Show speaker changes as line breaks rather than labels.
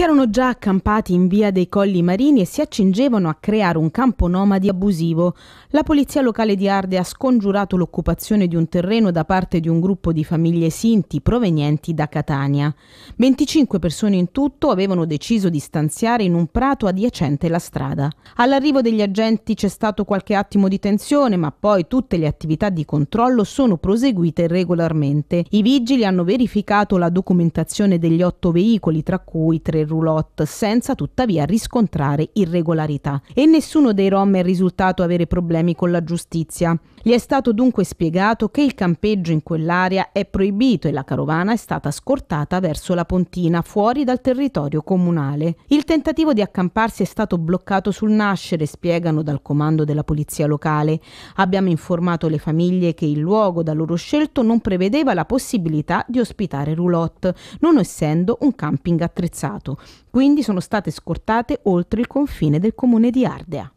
si erano già accampati in via dei Colli Marini e si accingevano a creare un campo nomadi abusivo. La polizia locale di Arde ha scongiurato l'occupazione di un terreno da parte di un gruppo di famiglie sinti provenienti da Catania. 25 persone in tutto avevano deciso di stanziare in un prato adiacente la strada. All'arrivo degli agenti c'è stato qualche attimo di tensione, ma poi tutte le attività di controllo sono proseguite regolarmente. I vigili hanno verificato la documentazione degli otto veicoli, tra cui tre roulotte senza tuttavia riscontrare irregolarità e nessuno dei rom è risultato avere problemi con la giustizia. Gli è stato dunque spiegato che il campeggio in quell'area è proibito e la carovana è stata scortata verso la pontina fuori dal territorio comunale. Il tentativo di accamparsi è stato bloccato sul nascere, spiegano dal comando della polizia locale. Abbiamo informato le famiglie che il luogo da loro scelto non prevedeva la possibilità di ospitare roulotte, non essendo un camping attrezzato. Quindi sono state scortate oltre il confine del comune di Ardea.